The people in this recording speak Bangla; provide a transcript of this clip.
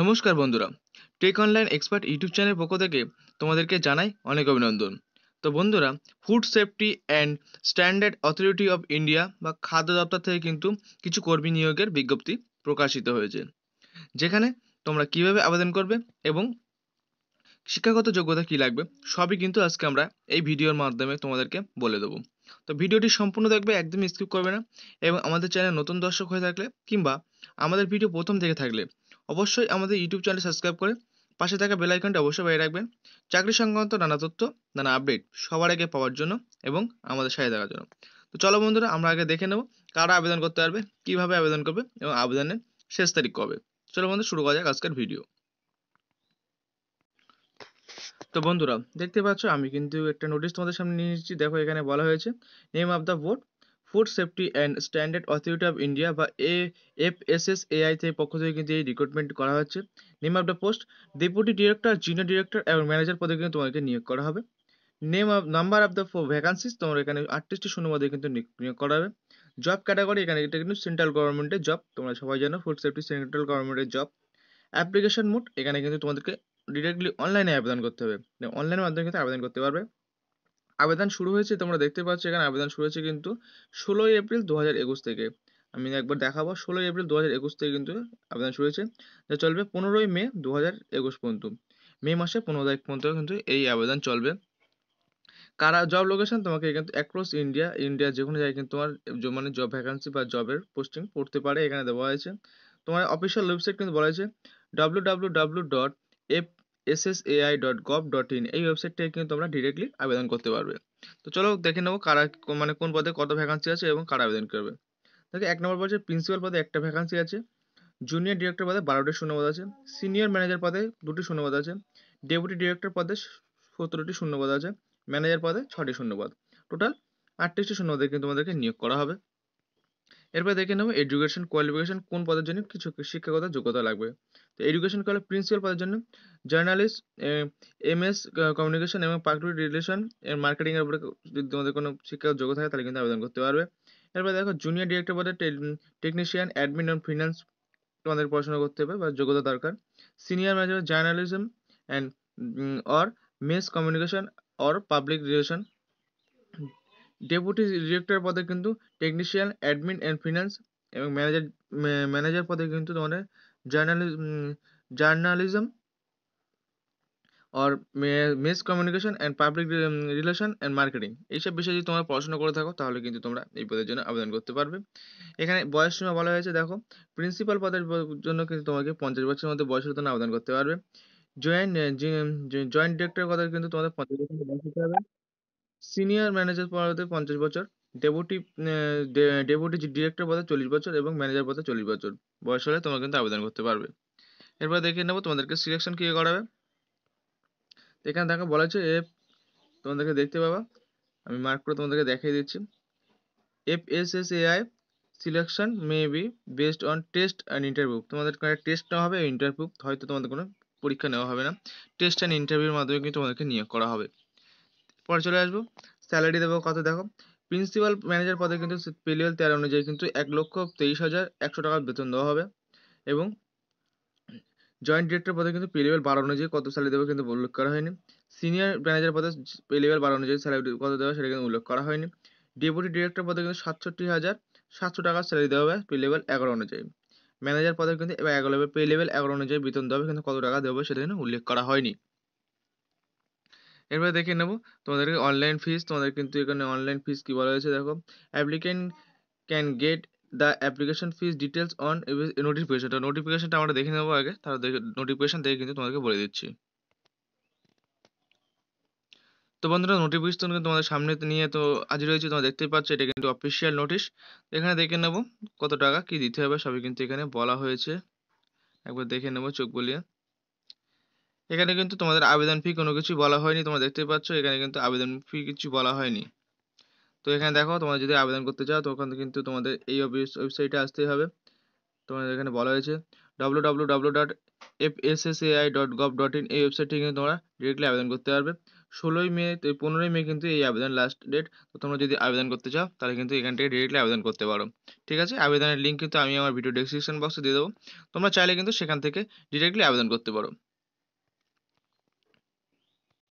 নমস্কার বন্ধুরা tech online expert YouTube channel পক্ষ থেকে তোমাদেরকে জানাই অনেক অভিনন্দন তো বন্ধুরা food safety and standard authority of India বা খাদ্য দপ্তর থেকে কিন্তু কিছু কর্মী নিয়োগের বিজ্ঞপ্তি প্রকাশিত হয়েছে যেখানে তোমরা কিভাবে আবেদন করবে এবং শিক্ষাগত যোগ্যতা কি লাগবে সবই কিন্তু আজকে আমরা এই ভিডিওর মাধ্যমে তোমাদেরকে বলে দেবো তো ভিডিওটি সম্পূর্ণ দেখবে একদম স্কিপ করবে না এবং আমাদের চ্যানেল নতুন দর্শক হয়ে থাকলে কিংবা আমাদের ভিডিও প্রথম থেকে থাকলে অবশ্যই আমাদের ইউটিউব চ্যানেল সাবস্ক্রাইব করে পাশে থাকা বেল আইকনটা অবশ্যই বাইরে রাখবেন চাকরি সংক্রান্ত নানা তথ্য নানা আপডেট সবার আগে পাওয়ার জন্য এবং আমাদের সাথে থাকার জন্য তো চলো বন্ধুরা আমরা আগে দেখে নেব কারা আবেদন করতে পারবে কিভাবে আবেদন করবে এবং আবেদনের শেষ তারিখ কবে চলো বন্ধু শুরু করা যাক আজকের ভিডিও তো বন্ধুরা দেখতে পাচ্ছ আমি কিন্তু একটা নোটিশ তোমাদের সামনে নিয়ে এসেছি দেখো এখানে বলা হয়েছে name of the vote food safety and standard authority of India বা এ এফ এস এস এআই থেকে পক্ষ থেকে কিন্তু এই রিক্রুটমেন্ট করা হচ্ছে name of the post deputy director junior director এবং ম্যানেজার পদে কিন্তু তোমাকে নিয়োগ করা হবে name of number of the vacancies তোমার এখানে আটত্রিশটি পদে কিন্তু নিয়োগ করা হবে জব ক্যাটাগরি এখানে এটা কিন্তু সেন্ট্রাল গভর্নমেন্টের জব তোমরা সবাই জানো ফুড সেফটি সেন্ট্রাল গভর্নমেন্টের জব অ্যাপ্লিকেশন মোড এখানে কিন্তু তোমাদেরকে ডিরেক্টলি অনলাইনে আবেদন করতে হবে অনলাইনের মাধ্যমে কিন্তু আবেদন করতে পারবে আবেদন শুরু হয়েছে তোমরা দেখতে পাচ্ছ এখানে আবেদন শুরু হয়েছে কিন্তু ষোলোই এপ্রিল দু হাজার একুশ থেকে আমি একবার দেখাবো ষোলোই এপ্রিল দু হাজার একুশ থেকে কিন্তু আবেদন শুরু হয়েছে যা চলবে পনেরোই মে দু হাজার একুশ পর্যন্ত মে মাসে পনেরো তারিখ পর্যন্ত কিন্তু এই আবেদন চলবে কারা জব লোকেশন তোমাকে কিন্তু অ্যাক্রস ইন্ডিয়া ইন্ডিয়া যে কোনো জায়গায় কিন্তু তোমার মানে জব ভ্যাকান্সি বা জবের পোস্টিং পড়তে পারে এখানে দেওয়া হয়েছে তোমার অফিসিয়াল ওয়েবসাইট কিন্তু বলা হয়েছে W W W dot F ssai.gov.in dot gov dot in এই ওয়েবসাইট থেকে কিন্তু তোমরা ডিরেক্টলি আবেদন করতে পারবে তো চলো দেখে নেবো কারা মানে কোন পদে কত ভ্যাকান্সি আছে এবং কারা আবেদন করবে দেখো এক নম্বর পদে প্রিন্সিপাল পদে একটা ভ্যাকান্সি আছে জুনিয়র ডিরেক্টর পদে বারোটি শূন্যপদ আছে সিনিয়র ম্যানেজার পদে দুটি শূন্যপদ আছে ডেপুটি ডিরেক্টর পদে সতেরোটি শূন্যপদ আছে ম্যানেজার পদে ছটি শূন্যপদ টোটাল আটত্রিশটি শূন্যপদে কিন্তু তোমাদেরকে নিয়োগ করা হবে এরপর দেখে নেব এডুকেশন কোয়ালিফিকেশন কোন পদের জন্য কিছু শিক্ষাগত যোগ্যতা লাগবে তো এডুকেশন কলে প্রিন্সিপাল পদের জন্য জার্নালিস্ট এম এস কমিউনিকেশন এবং পাবলিক রিলেশন এর মার্কেটিংয়ের উপরে যদি তোমাদের কোনো শিক্ষাগত যোগ্যতা থাকে তাহলে কিন্তু আবেদন করতে পারবে এরপর দেখো জুনিয়র ডিরেক্টর পদে টেকনিশিয়ান অ্যাডমিন এবং ফিনান্স তোমাদের পড়াশোনা করতে হবে বা যোগ্যতা দরকার senior manager journalism and or mass communication or public relation deputy director পদে কিন্তু টেকনিশিয়ান অ্যাডমিন অ্যান্ড ফিনান্স এবং ম্যানেজার ম্যানেজার পদে কিন্তু তোমাদের journalism journalism or mass communication and public relation and marketing এইসব বিষয়ে যদি তোমরা পড়াশোনা করে থাকো তাহলে কিন্তু তোমরা এই পদের জন্য আবেদন করতে পারবে এখানে বয়স সীমা বলা হয়েছে দেখো প্রিন্সিপাল পদের জন্য কিন্তু তোমাকে পঞ্চাশ বছরের মধ্যে বয়সের জন্য আবেদন করতে পারবে জয়েন্ট জয়েন্ট ডিরেক্টরের কথা কিন্তু তোমাদের পঞ্চাশ বছর বয়স হতে হবে সিনিয়র ম্যানেজার পদে পঞ্চাশ বছর ডেপুটি ডেপুটি ডিরেক্টর পদে চল্লিশ বছর এবং ম্যানেজার পদে চল্লিশ বছর বয়স হলে তোমরা কিন্তু আবেদন করতে পারবে এরপর দেখে নেবো তোমাদেরকে সিলেকশন কী করাবে এখানে দেখো বলা হচ্ছে এফ তোমাদেরকে দেখতে পাবা আমি মার্ক করে তোমাদেরকে দেখিয়ে দিচ্ছি F S S AI selection may be based on test and interview তোমাদের কোনো টেস্ট নেওয়া হবে ইন্টারভিউ হয়তো তোমাদের কোনো পরীক্ষা নেওয়া হবে না টেস্ট অ্যান্ড ইন্টারভিউর মাধ্যমে কিন্তু তোমাদেরকে নিয়োগ করা হবে পরে চলে আসবো স্যালারি দেবো কত দেখো প্রিন্সিপাল ম্যানেজার পদে কিন্তু পেলিওল তেরো অনুযায়ী কিন্তু এক লক্ষ তেইশ হাজার একশো টাকা বেতন দেওয়া হবে এবং জয়েন্ট ডিরেক্টর পদে কিন্তু পে লেভেল বারো অনুযায়ী কত স্যালারি দেবে কিন্তু উল্লেখ করা হয়নি সিনিয়র ম্যানেজার পদে পে লেভেল বারো অনুযায়ী স্যালারি কত দেওয়া সেটা কিন্তু উল্লেখ করা হয়নি ডেপুটি ডিরেক্টর পদে কিন্তু সাতষট্টি হাজার সাতশো টাকা স্যালারি দেওয়া হবে পে লেভেল এগারো অনুযায়ী ম্যানেজার পদে কিন্তু এবার এগারো পে লেভেল এগারো অনুযায়ী বেতন দেওয়া হবে কিন্তু কত টাকা দেবে সেটা কিন্তু উল্লেখ করা হয়নি এরপরে দেখে নেব তোমাদের অনলাইন ফিস তোমাদের কিন্তু এখানে অনলাইন ফিস কী বলা হয়েছে দেখো applicant can get the application fees details on নোটিফিকেশনটা নোটিফিকেশনটা আমরা দেখে নেবো আগে তারা নোটিফিকেশন দেখে কিন্তু তোমাদেরকে বলে দিচ্ছি তো বন্ধুরা নোটিফিকেশন কিন্তু তোমাদের সামনে নিয়ে তো আজ রয়েছে তোমরা দেখতেই পাচ্ছ এটা কিন্তু অফিসিয়াল নোটিশ এখানে দেখে নেব কত টাকা কি দিতে হবে সবই কিন্তু এখানে বলা হয়েছে একবার দেখে নেব চোখ বুলিয়ে এখানে কিন্তু তোমাদের আবেদন ফি কোনো কিছু বলা হয়নি তোমরা দেখতে পাচ্ছ এখানে কিন্তু আবেদন ফি কিছু বলা হয়নি তো এখানে দেখো তোমরা যদি আবেদন করতে চাও তখন কিন্তু তোমাদের এই ওয়েবসাইটে আসতে হবে তোমাদের এখানে বলা হয়েছে W dot F S S AI dot dot in এই ওয়েবসাইটে কিন্তু তোমরা ডিরেক্টলি আবেদন করতে পারবে ষোলোই মে পনেরোই মে কিন্তু এই আবেদন লাস্ট ডেট তো তোমরা যদি আবেদন করতে চাও তাহলে কিন্তু এখান থেকে ডিরেক্টলি আবেদন করতে পারো ঠিক আছে আবেদনের লিঙ্ক কিন্তু আমি আমার ভিডিও ডেসক্রিপশন বক্সে দিয়ে দেবো তোমরা চাইলে কিন্তু সেখান থেকে ডিরেক্টলি আবেদন করতে পারো